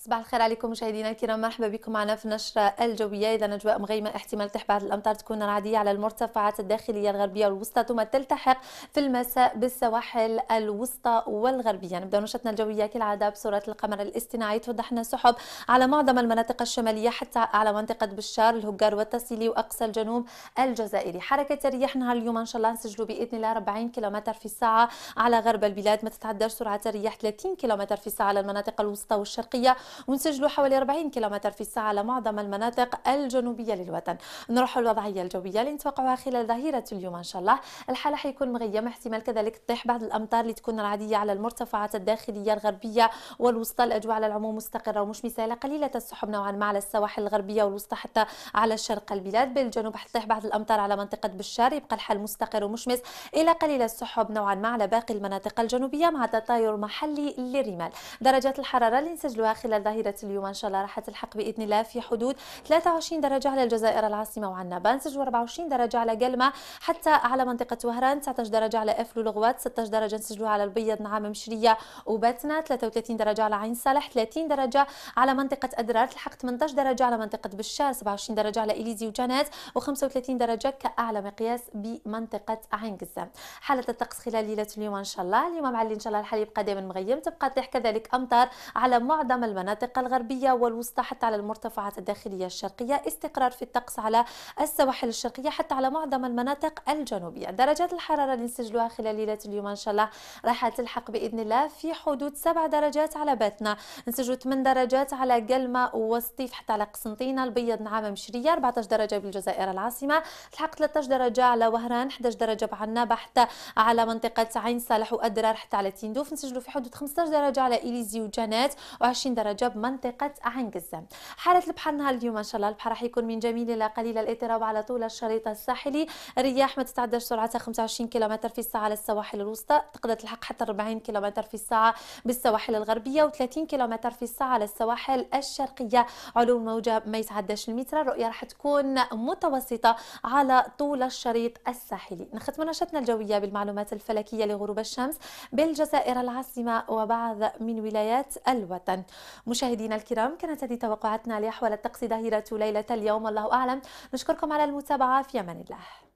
صباح الخير عليكم مشاهدينا الكرام مرحبا بكم معنا في النشرة الجوية إذا أجواء مغيمة احتمال تح بعض الأمطار تكون رعدية على المرتفعات الداخلية الغربية والوسطى ثم تلتحق في المساء بالسواحل الوسطى والغربية نبدأ نشرتنا الجوية كالعادة بصورة القمر الاصطناعي توضح لنا سحب على معظم المناطق الشمالية حتى على منطقة بشار الهجار والتسيلي وأقصى الجنوب الجزائري حركة الرياح نهار اليوم إن شاء الله نسجلوا بإذن الله 40 كم في الساعة على غرب البلاد ما تتعداش سرعة الرياح 30 كم في الساعة على المناطق الوسطى والشرقية ونسجلوا حوالي 40 كيلومتر في الساعة على معظم المناطق الجنوبية للوطن نروحوا للوضعيه الجوية اللي نتوقعها خلال ظهيرة اليوم إن شاء الله الحالة حيكون مغيم احتمال كذلك تطيح بعض الأمطار اللي تكون العادية على المرتفعات الداخلية الغربية والوسطى الأجواء على العموم مستقرة ومشمسه مثالة قليلة السحب نوعا ما على السواحل الغربية والوسطى حتى على شرق البلاد بالجنوب حتطيح بعض الأمطار على منطقة بشار يبقى الحال مستقر ومشمس إلى قليل السحب نوعا ما على باقي المناطق الجنوبية مع تطاير محلي للرمال درجات الحرارة اللي نسجلوها خلال خلال ظهيرة اليوم إن شاء الله راح تلحق بإذن الله في حدود 23 درجة على الجزائر العاصمة بانسج و24 درجة على قلمة حتى على منطقة وهران 19 درجة على أفلو لغوات 16 درجة نسجلوها على البيض نعام مشرية وباتنا 33 درجة على عين صالح 30 درجة على منطقة أدرار تلحق 18 درجة على منطقة بشار 27 درجة على إليزي وجانات و35 درجة كأعلى مقياس بمنطقة عين قزام حالة الطقس خلال ليلة اليوم إن شاء الله اليوم معلي إن شاء الله الحال يبقى دائما مغيم تبقى تطيح كذلك أمطار على معظم المناطق المناطق الغربية والوسطى حتى على المرتفعات الداخلية الشرقية استقرار في الطقس على السواحل الشرقية حتى على معظم المناطق الجنوبية درجات الحرارة اللي نسجلوها خلال ليلة اليوم إن شاء الله راح تلحق بإذن الله في حدود 7 درجات على باتنا نسجلوا 8 درجات على قلمة وسطيف حتى على قسنطينة البيض نعامة مشرية 14 درجة بالجزائر العاصمة تلحق 13 درجة على وهران 11 درجة بعنابة حتى على منطقة عين صالح وأدرار حتى على تندوف نسجلوا في حدود 15 درجة على إليزي وجانات و20 درجة جنب منطقة عنقزة حالة البحر نهار اليوم إن شاء الله البحر راح يكون من جميل إلى قليل الاضطراب على طول الشريط الساحلي الرياح ما تتعداش سرعتها 25 كم في الساعة على السواحل الوسطى تقدر تلحق حتى 40 كم في الساعة بالسواحل الغربية و30 كم في الساعة على السواحل الشرقية علو الموجة ما يتعداش المتر الرؤية راح تكون متوسطة على طول الشريط الساحلي نختم نشاطنا الجوية بالمعلومات الفلكية لغروب الشمس بالجزائر العاصمة وبعض من ولايات الوطن مشاهدينا الكرام كانت هذه توقعاتنا لأحوال الطقس ظاهرة ليلة اليوم والله أعلم نشكركم على المتابعة في أمان الله